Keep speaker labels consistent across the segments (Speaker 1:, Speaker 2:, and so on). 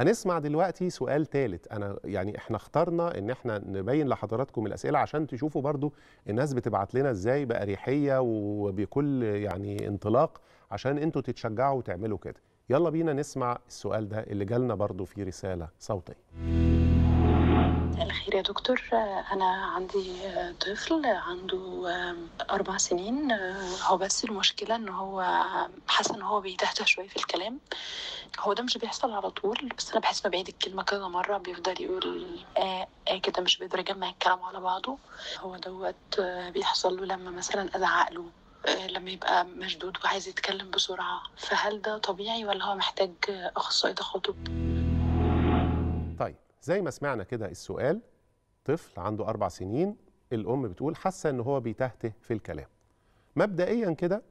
Speaker 1: هنسمع دلوقتي سؤال ثالث انا يعني احنا اخترنا ان احنا نبين لحضراتكم الاسئله عشان تشوفوا برضو الناس بتبعت لنا ازاي باريحيه وبكل يعني انطلاق عشان انتوا تتشجعوا وتعملوا كده يلا بينا نسمع السؤال ده اللي جالنا برضو في رساله صوتيه الخير يا دكتور أنا عندي طفل عنده أربع سنين هو بس المشكلة إن هو حاسة إن هو بيتهته شوية في الكلام هو ده مش بيحصل على طول بس أنا بحس إنه بعيد الكلمة كذا مرة بيفضل يقول آه آه كده مش بيقدر يجمع الكلام على بعضه هو دوت بيحصل له لما مثلا أزعق له آه، لما يبقى مشدود وعايز يتكلم بسرعة فهل ده طبيعي ولا هو محتاج أخصائي تخاطب؟ زي ما سمعنا كده السؤال طفل عنده أربع سنين الأم بتقول حاسة إن هو بيتهته في الكلام مبدئيا كده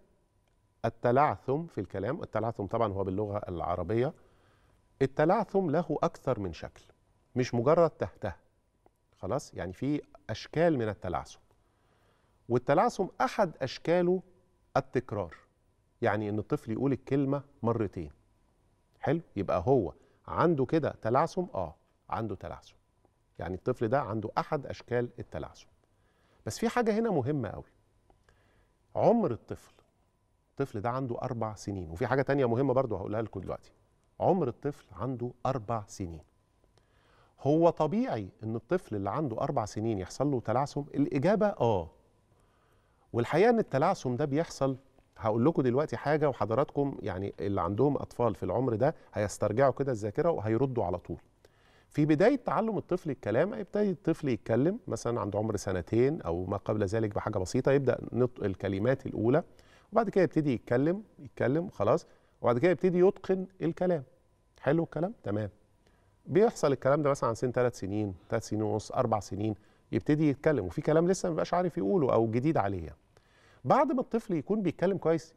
Speaker 1: التلعثم في الكلام التلعثم طبعا هو باللغة العربية التلعثم له أكثر من شكل مش مجرد تهته خلاص يعني في أشكال من التلعثم والتلعثم أحد أشكاله التكرار يعني إن الطفل يقول الكلمة مرتين حلو يبقى هو عنده كده تلعثم آه عنده تلعثم يعني الطفل ده عنده احد اشكال التلعثم بس في حاجه هنا مهمه قوي عمر الطفل الطفل ده عنده اربع سنين وفي حاجه تانية مهمه برضو هقولها لكم دلوقتي عمر الطفل عنده اربع سنين هو طبيعي ان الطفل اللي عنده اربع سنين يحصل له تلعثم الاجابه اه والحقيقه ان التلعثم ده بيحصل هقول لكم دلوقتي حاجه وحضراتكم يعني اللي عندهم اطفال في العمر ده هيسترجعوا كده الذاكره وهيردوا على طول في بداية تعلم الطفل الكلام يبتدي الطفل يتكلم مثلا عند عمر سنتين أو ما قبل ذلك بحاجة بسيطة يبدأ نطق الكلمات الأولى وبعد كده يبتدي يتكلم يتكلم خلاص وبعد كده يبتدي يتقن الكلام حلو الكلام تمام بيحصل الكلام ده مثلا عن سن ثلاث سنين ثلاث سنين ونص أربع سنين يبتدي يتكلم وفي كلام لسه ما بقاش عارف يقوله أو جديد عليه بعد ما الطفل يكون بيتكلم كويس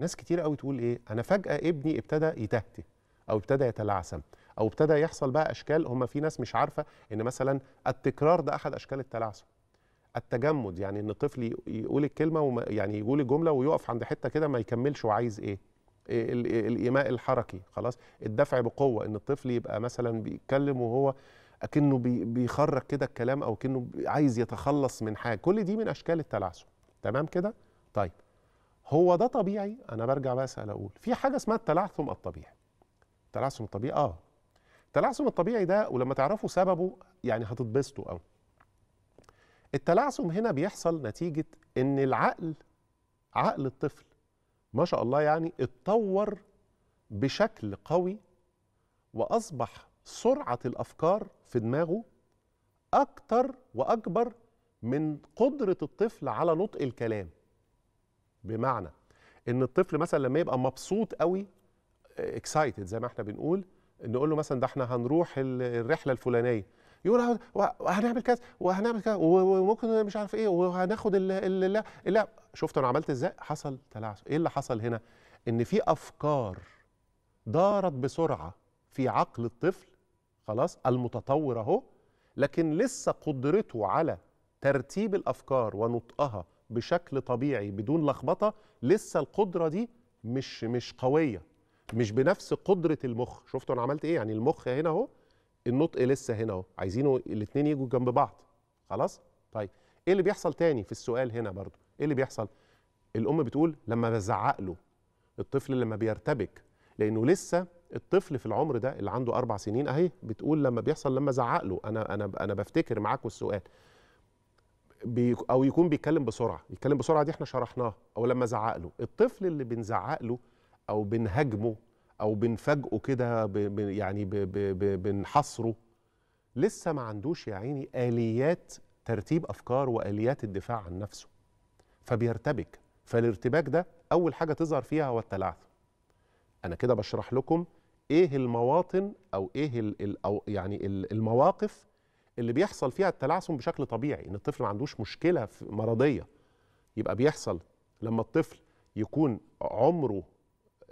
Speaker 1: ناس كتير قوي تقول ايه انا فجاه ابني ابتدى يتهته او ابتدى يتلعثم او ابتدى يحصل بقى اشكال هم في ناس مش عارفه ان مثلا التكرار ده احد اشكال التلعثم التجمد يعني ان الطفل يقول الكلمه وما يعني يقول الجمله ويقف عند حته كده ما يكملش وعايز ايه, إيه، الايماء الحركي خلاص الدفع بقوه ان الطفل يبقى مثلا بيتكلم وهو اكنه بيخرج كده الكلام او كانه عايز يتخلص من حاجه كل دي من اشكال التلعثم تمام كده طيب هو ده طبيعي انا برجع بقى اسال اقول في حاجه اسمها التلعثم الطبيعي التلعثم الطبيعي اه التلعثم الطبيعي ده ولما تعرفوا سببه يعني هتتبسطوا قوي التلعثم هنا بيحصل نتيجة ان العقل عقل الطفل ما شاء الله يعني اتطور بشكل قوي واصبح سرعة الافكار في دماغه اكتر واكبر من قدرة الطفل على نطق الكلام بمعنى ان الطفل مثلا لما يبقى مبسوط قوي اكسايتد زي ما احنا بنقول نقول له مثلا ده احنا هنروح الرحله الفلانيه يقول وهنعمل كذا وهنعمل كذا وممكن مش عارف ايه وهناخد اللعب لا شفت انا عملت ازاي حصل تلعثم ايه اللي حصل هنا ان في افكار دارت بسرعه في عقل الطفل خلاص المتطور اهو لكن لسه قدرته على ترتيب الافكار ونطقها بشكل طبيعي بدون لخبطه لسه القدره دي مش مش قويه مش بنفس قدره المخ شفتوا انا عملت ايه يعني المخ هنا اهو النطق لسه هنا اهو عايزينه الاثنين يجوا جنب بعض خلاص طيب ايه اللي بيحصل تاني في السؤال هنا برضو ايه اللي بيحصل الام بتقول لما بزعق له الطفل لما بيرتبك لانه لسه الطفل في العمر ده اللي عنده اربع سنين اهي بتقول لما بيحصل لما زعق له انا انا انا بفتكر معاكم السؤال بي او يكون بيتكلم بسرعه يتكلم بسرعه دي احنا شرحناها او لما زعق له الطفل اللي بنزعق له او بنهاجمه او بنفاجئه كده يعني بنحصره لسه ما عندوش يا عيني اليات ترتيب افكار واليات الدفاع عن نفسه فبيرتبك فالارتباك ده اول حاجه تظهر فيها هو التلعثم انا كده بشرح لكم ايه المواطن او ايه الـ الـ أو يعني المواقف اللي بيحصل فيها التلعثم بشكل طبيعي ان الطفل ما عندوش مشكله مرضيه يبقى بيحصل لما الطفل يكون عمره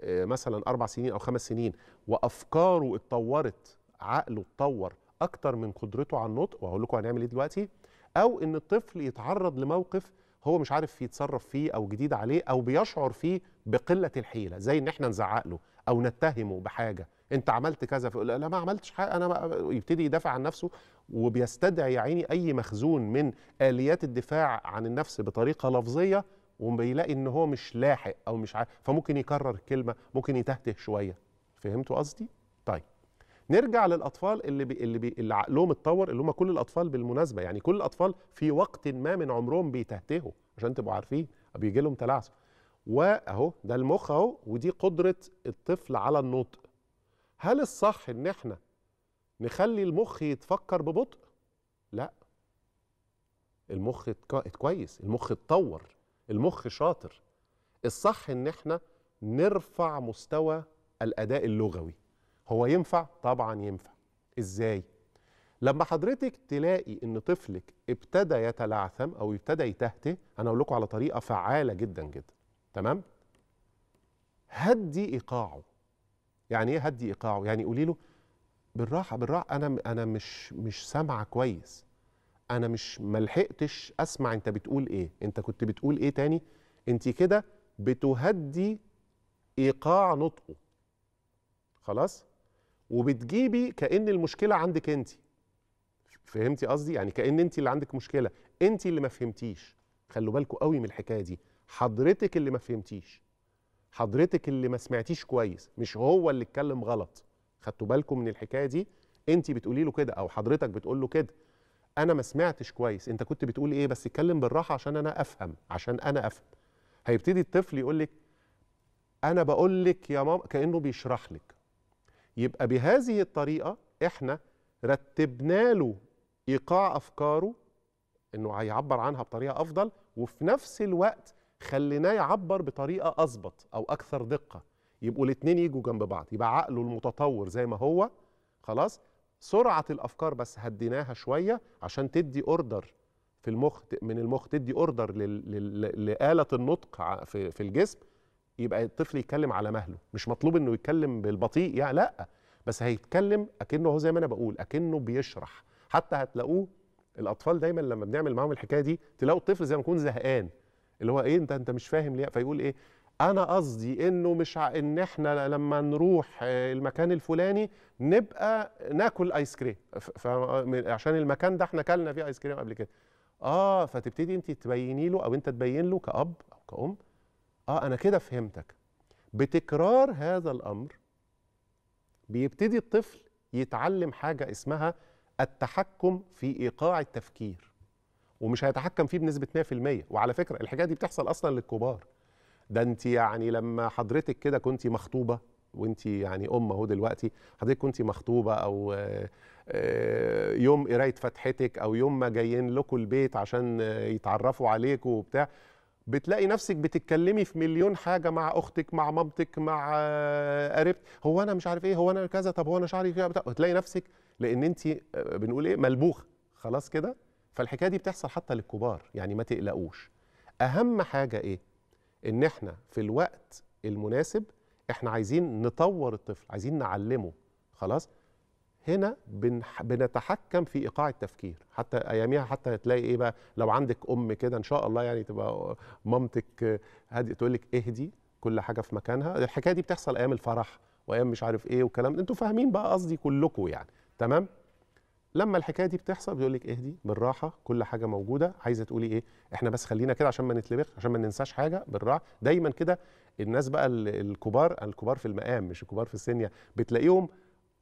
Speaker 1: آه، مثلا اربع سنين او خمس سنين وافكاره اتطورت عقله اتطور اكتر من قدرته على النطق وهقول لكم هنعمل ايه دلوقتي او ان الطفل يتعرض لموقف هو مش عارف يتصرف فيه او جديد عليه او بيشعر فيه بقله الحيله زي ان احنا نزعق له او نتهمه بحاجه انت عملت كذا فيقول لا ما عملتش حاجه انا يبتدي يدافع عن نفسه وبيستدعي يا عيني اي مخزون من اليات الدفاع عن النفس بطريقه لفظيه وبيلاقي ان هو مش لاحق او مش عارف فممكن يكرر الكلمه ممكن يتهته شويه فهمتوا قصدي طيب نرجع للاطفال اللي بي اللي, بي اللي عقلهم اتطور اللي هم كل الاطفال بالمناسبه يعني كل الاطفال في وقت ما من عمرهم بيتهتهوا عشان تبقوا عارفين بيجي لهم تلعثم واهو ده المخ اهو ودي قدره الطفل على النطق هل الصح ان احنا نخلي المخ يتفكر ببطء لا المخ كويس المخ اتطور المخ شاطر الصح ان احنا نرفع مستوى الاداء اللغوي هو ينفع طبعا ينفع ازاي لما حضرتك تلاقي ان طفلك ابتدى يتلعثم او ابتدى يتهته انا اقول لكم على طريقه فعاله جدا جدا تمام هدي ايقاعه يعني ايه هدي ايقاعه يعني قولي له بالراحه بالراحه انا انا مش مش سامعه كويس انا مش ملحقتش اسمع انت بتقول ايه انت كنت بتقول ايه تاني انت كده بتهدي ايقاع نطقه خلاص وبتجيبي كان المشكله عندك انت فهمتي قصدي يعني كان انت اللي عندك مشكله انت اللي ما فهمتيش خلوا بالكم قوي من الحكايه دي حضرتك اللي ما فهمتيش حضرتك اللي ما سمعتيش كويس مش هو اللي اتكلم غلط خدتوا بالكم من الحكايه دي انت بتقولي له كده او حضرتك بتقول له كده انا ما سمعتش كويس انت كنت بتقول ايه بس اتكلم بالراحه عشان انا افهم عشان انا افهم هيبتدي الطفل يقول لك انا بقول لك يا ماما كانه بيشرح لك يبقى بهذه الطريقه احنا رتبنا له ايقاع افكاره انه هيعبر عنها بطريقه افضل وفي نفس الوقت خليناه يعبر بطريقه اظبط او اكثر دقه يبقوا الاثنين يجوا جنب بعض يبقى عقله المتطور زي ما هو خلاص سرعه الافكار بس هديناها شويه عشان تدي اوردر في المخ من المخ تدي اوردر لاله النطق في, في الجسم يبقى الطفل يتكلم على مهله مش مطلوب انه يتكلم بالبطيء يعني لا بس هيتكلم اكنه هو زي ما انا بقول اكنه بيشرح حتى هتلاقوه الاطفال دايما لما بنعمل معاهم الحكايه دي تلاقوا الطفل زي ما يكون زهقان اللي هو ايه انت انت مش فاهم ليه فيقول ايه انا قصدي انه مش ع... ان احنا لما نروح آه، المكان الفلاني نبقى ناكل ايس كريم ف... عشان المكان ده احنا كلنا فيه ايس كريم قبل كده اه فتبتدي انت تبيني له او انت تبين له كاب او كأم اه انا كده فهمتك بتكرار هذا الامر بيبتدي الطفل يتعلم حاجه اسمها التحكم في ايقاع التفكير ومش هيتحكم فيه بنسبه 100% وعلى فكره الحكايه دي بتحصل اصلا للكبار ده انت يعني لما حضرتك كده كنت مخطوبه وانت يعني ام اهو دلوقتي حضرتك كنت مخطوبه او آه، آه، يوم قرايه فتحتك او يوم ما جايين لكم البيت عشان يتعرفوا عليكم وبتاع بتلاقي نفسك بتتكلمي في مليون حاجه مع اختك مع مامتك مع آه، قريب هو انا مش عارف ايه هو انا كذا طب هو انا شعري كذا وتلاقي نفسك لان انت بنقول ايه ملبوخ خلاص كده فالحكايه دي بتحصل حتى للكبار يعني ما تقلقوش اهم حاجه ايه ان احنا في الوقت المناسب احنا عايزين نطور الطفل عايزين نعلمه خلاص هنا بنح... بنتحكم في ايقاع التفكير حتى اياميها حتى هتلاقي ايه بقى لو عندك ام كده ان شاء الله يعني تبقى مامتك هادي تقول لك اهدي كل حاجه في مكانها الحكايه دي بتحصل ايام الفرح وايام مش عارف ايه والكلام انتوا فاهمين بقى قصدي كلكم يعني تمام لما الحكايه دي بتحصل بيقول لك اهدي بالراحه كل حاجه موجوده عايزه تقولي ايه احنا بس خلينا كده عشان ما نتلبخ عشان ما ننساش حاجه بالراحه دايما كده الناس بقى الكبار الكبار في المقام مش الكبار في السن يعني. بتلاقيهم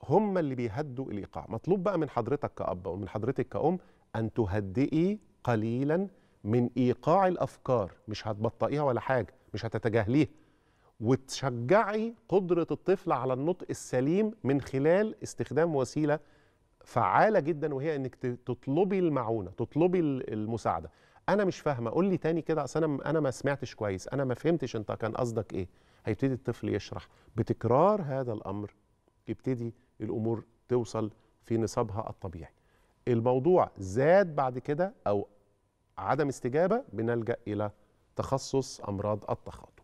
Speaker 1: هم اللي بيهدوا الايقاع مطلوب بقى من حضرتك كاب ومن حضرتك كأم ان تهدئي قليلا من ايقاع الافكار مش هتبطئيها ولا حاجه مش هتتجاهليها وتشجعي قدره الطفل على النطق السليم من خلال استخدام وسيله فعاله جدا وهي انك تطلبي المعونه تطلبي المساعده انا مش فاهمه قول لي تاني كده اصل انا انا ما سمعتش كويس انا ما فهمتش انت كان قصدك ايه هيبتدي الطفل يشرح بتكرار هذا الامر يبتدي الامور توصل في نصابها الطبيعي الموضوع زاد بعد كده او عدم استجابه بنلجا الى تخصص امراض التخاطب